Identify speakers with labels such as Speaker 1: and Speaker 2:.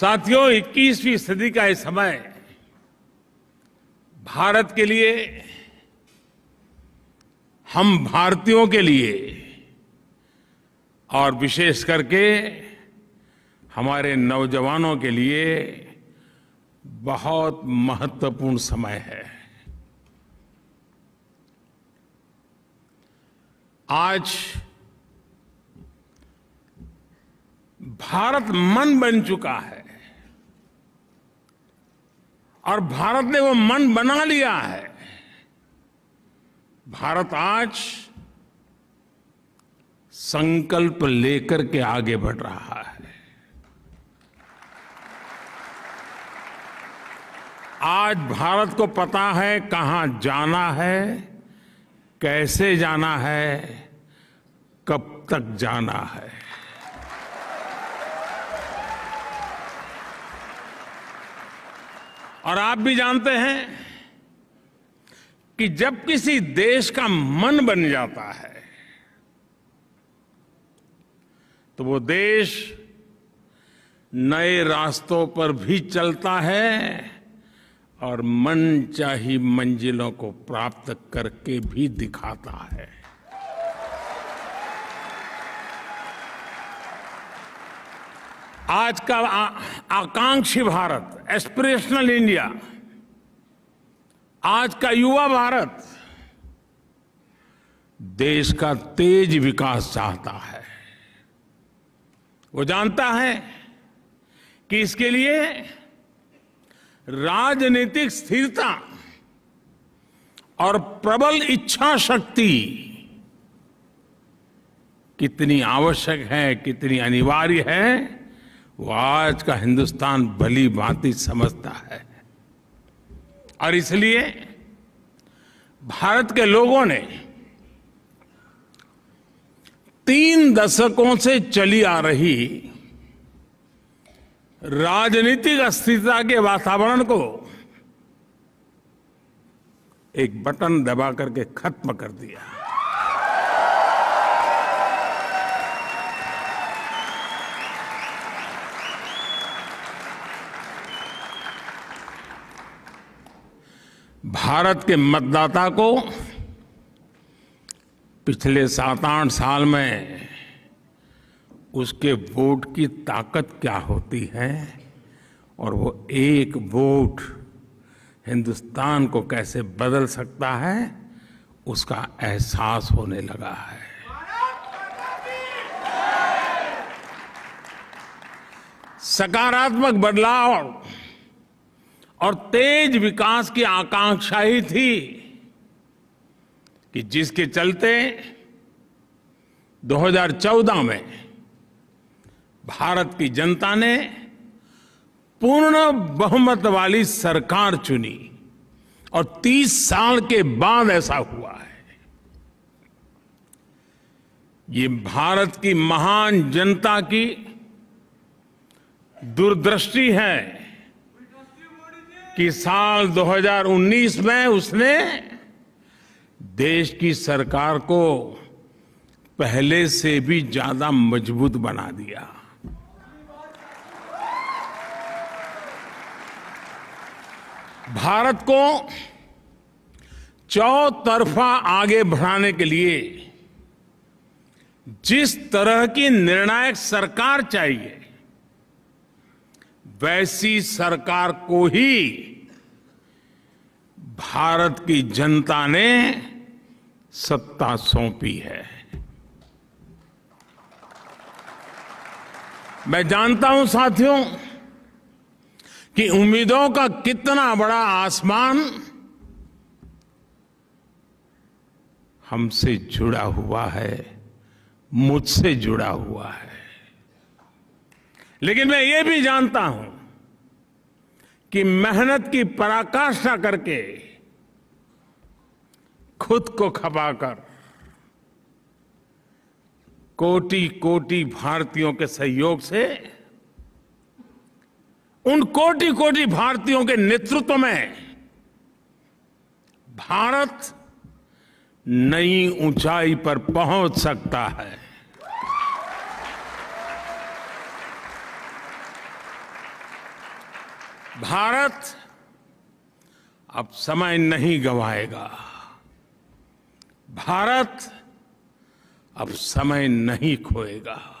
Speaker 1: साथियों 21वीं सदी का यह समय भारत के लिए हम भारतीयों के लिए और विशेष करके हमारे नौजवानों के लिए बहुत महत्वपूर्ण समय है आज भारत मन बन चुका है और भारत ने वो मन बना लिया है भारत आज संकल्प लेकर के आगे बढ़ रहा है आज भारत को पता है कहां जाना है कैसे जाना है कब तक जाना है और आप भी जानते हैं कि जब किसी देश का मन बन जाता है तो वो देश नए रास्तों पर भी चलता है और मन चाही मंजिलों को प्राप्त करके भी दिखाता है आज का आकांक्षी भारत एस्पिरेशनल इंडिया आज का युवा भारत देश का तेज विकास चाहता है वो जानता है कि इसके लिए राजनीतिक स्थिरता और प्रबल इच्छा शक्ति कितनी आवश्यक है कितनी अनिवार्य है वो आज का हिंदुस्तान भली भांति समझता है और इसलिए भारत के लोगों ने तीन दशकों से चली आ रही राजनीतिक अस्थिरता के वातावरण को एक बटन दबा करके खत्म कर दिया भारत के मतदाता को पिछले सात आठ साल में उसके वोट की ताकत क्या होती है और वो एक वोट हिंदुस्तान को कैसे बदल सकता है उसका एहसास होने लगा है सकारात्मक बदलाव और तेज विकास की आकांक्षा ही थी कि जिसके चलते 2014 में भारत की जनता ने पूर्ण बहुमत वाली सरकार चुनी और 30 साल के बाद ऐसा हुआ है ये भारत की महान जनता की दूरदृष्टि है कि साल 2019 में उसने देश की सरकार को पहले से भी ज्यादा मजबूत बना दिया भारत को चौतरफा आगे बढ़ाने के लिए जिस तरह की निर्णायक सरकार चाहिए वैसी सरकार को ही भारत की जनता ने सत्ता सौंपी है मैं जानता हूं साथियों कि उम्मीदों का कितना बड़ा आसमान हमसे जुड़ा हुआ है मुझसे जुड़ा हुआ है लेकिन मैं ये भी जानता हूं कि मेहनत की पराकाष्ठा करके खुद को खपाकर कोटि कोटि भारतीयों के सहयोग से उन कोटि कोटि भारतीयों के नेतृत्व में भारत नई ऊंचाई पर पहुंच सकता है भारत अब समय नहीं गंवाएगा भारत अब समय नहीं खोएगा